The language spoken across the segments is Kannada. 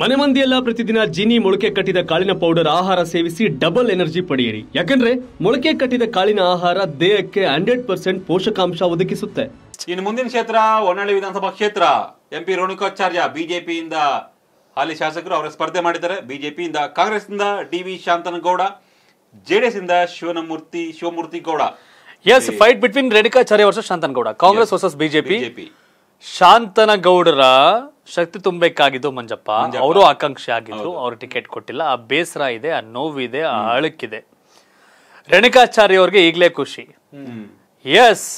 ಮನೆ ಮಂದಿಯೆಲ್ಲ ಪ್ರತಿದಿನ ಜೀನಿ ಮೊಳಕೆ ಕಟ್ಟಿದ ಕಾಳಿನ ಪೌಡರ್ ಆಹಾರ ಸೇವಿಸಿ ಡಬಲ್ ಎನರ್ಜಿ ಪಡೆಯಿರಿ ಯಾಕಂದ್ರೆ ಮೊಳಕೆ ಕಟ್ಟಿದ ಕಾಳಿನ ಆಹಾರ ದೇಹಕ್ಕೆ ಹಂಡ್ರೆಡ್ ಪರ್ಸೆಂಟ್ ಪೋಷಕಾಂಶ ಒದಗಿಸುತ್ತೆ ಇನ್ನು ಮುಂದಿನ ಕ್ಷೇತ್ರ ಹೊನ್ನಾಳಿ ವಿಧಾನಸಭಾ ಕ್ಷೇತ್ರ ಎಂಪಿ ರೇಣುಕಾಚಾರ್ಯ ಬಿಜೆಪಿಯಿಂದ ಹಾಲಿ ಶಾಸಕರು ಅವರ ಸ್ಪರ್ಧೆ ಮಾಡಿದ್ದಾರೆ ಬಿಜೆಪಿಯಿಂದ ಕಾಂಗ್ರೆಸ್ನಿಂದ ಡಿ ವಿ ಶಾಂತನಗೌಡ ಜೆಡಿಎಸ್ ಇಂದ ಶಿವನಮೂರ್ತಿ ಶಿವಮೂರ್ತಿ ಗೌಡ ಎಸ್ fight between Renukacharya versus Shantanagouda Congress versus BJP ಶಾಂತನಗೌಡರ ಶಕ್ತಿ ತುಂಬಬೇಕಾಗಿದ್ದು ಮಂಜಪ್ಪ ಅವರು ಆಕಾಂಕ್ಷಿ ಆಗಿದ್ರು ಅವ್ರು ಟಿಕೆಟ್ ಕೊಟ್ಟಿಲ್ಲ ಆ ಬೇಸರ ಇದೆ ಆ ನೋವಿದೆ ಆ ಅಳುಕಿದೆ ರೇಣುಕಾಚಾರ್ಯ ಅವ್ರಿಗೆ ಈಗಲೇ ಖುಷಿ ಎಸ್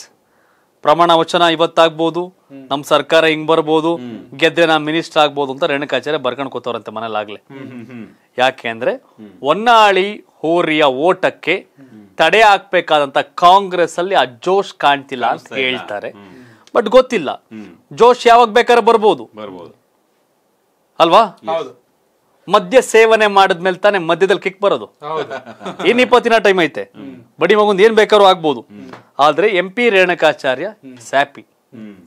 ಪ್ರಮಾಣ ವಚನ ಇವತ್ತಾಗ್ಬೋದು ನಮ್ ಸರ್ಕಾರ ಹಿಂಗ್ ಬರ್ಬೋದು ಗೆದ್ರೆ ನಾ ಮಿನಿಸ್ಟರ್ ಆಗ್ಬೋದು ಅಂತ ರೇಣುಕಾಚಾರ್ಯ ಬರ್ಕೊಂಡ್ ಕೂತವ್ರಂತೆ ಮನೇಲಾಗ್ಲೆ ಯಾಕೆ ಅಂದ್ರೆ ಹೊನ್ನಾಳಿ ಹೋರಿಯ ಓಟಕ್ಕೆ ತಡೆ ಹಾಕ್ಬೇಕಾದಂತ ಕಾಂಗ್ರೆಸ್ ಅಲ್ಲಿ ಆ ಜೋಶ್ ಕಾಣ್ತಿಲ್ಲ ಅಂತ ಹೇಳ್ತಾರೆ ಬಟ್ ಗೊತ್ತಿಲ್ಲ ಜೋಶ್ ಯಾವಾಗ ಬೇಕಾದ್ರೆ ಬರ್ಬೋದು ಅಲ್ವಾ ಮದ್ಯ ಸೇವನೆ ಮಾಡಿದ್ಮೇಲೆ ತಾನೆ ಮದ್ಯದಲ್ಲಿ ಕಿಕ್ ಬರೋದು ಇನ್ ಇಪ್ಪತ್ತಿನ ಟೈಮ್ ಐತೆ ಬಡಿ ಮಗೊಂದು ಏನ್ ಬೇಕಾದ್ರೂ ಆಗ್ಬೋದು ಆದ್ರೆ ಎಂ ಪಿ ರೇಣಕಾಚಾರ್ಯ ಸ್ಯಾಪಿ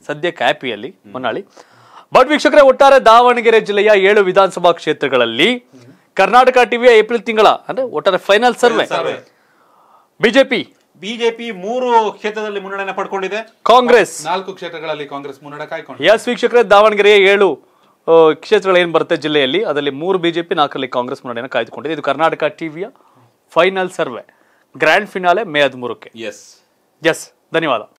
ಸದ್ಯಕ್ಕೆ ಹ್ಯಾಪಿಯಲ್ಲಿ ಹೊನ್ನಾಳಿ ಬಟ್ ವೀಕ್ಷಕರೇ ಒಟ್ಟಾರೆ ದಾವಣಗೆರೆ ಜಿಲ್ಲೆಯ ಏಳು ವಿಧಾನಸಭಾ ಕ್ಷೇತ್ರಗಳಲ್ಲಿ ಕರ್ನಾಟಕ ಟಿವಿಯ ಏಪ್ರಿಲ್ ತಿಂಗಳ ಅಂದ್ರೆ ಒಟ್ಟಾರೆ ಫೈನಲ್ ಸರ್ವೆ ಬಿಜೆಪಿ ಬಿಜೆಪಿ ಮೂರು ಕ್ಷೇತ್ರದಲ್ಲಿ ಮುನ್ನಡೆಯನ್ನು ಪಡ್ಕೊಂಡಿದೆ ಕಾಂಗ್ರೆಸ್ ನಾಲ್ಕು ಕ್ಷೇತ್ರಗಳಲ್ಲಿ ಕಾಂಗ್ರೆಸ್ ಮುನ್ನಡೆ ಕಾಯ್ಕೊಂಡು ಎಸ್ ವೀಕ್ಷಕರೇ ದಾವಣಗೆರೆ ಏಳು ಕ್ಷೇತ್ರಗಳು ಏನು ಬರುತ್ತೆ ಜಿಲ್ಲೆಯಲ್ಲಿ ಅದರಲ್ಲಿ ಮೂರು ಬಿಜೆಪಿ ನಾಲ್ಕರಲ್ಲಿ ಕಾಂಗ್ರೆಸ್ ಮುನ್ನಡೆಯನ್ನು ಕಾಯ್ದುಕೊಂಡಿದೆ ಇದು ಕರ್ನಾಟಕ ಟಿವಿಯ final survey grand finale May ಹದಿಮೂರಕ್ಕೆ ಎಸ್ ಎಸ್ ಧನ್ಯವಾದ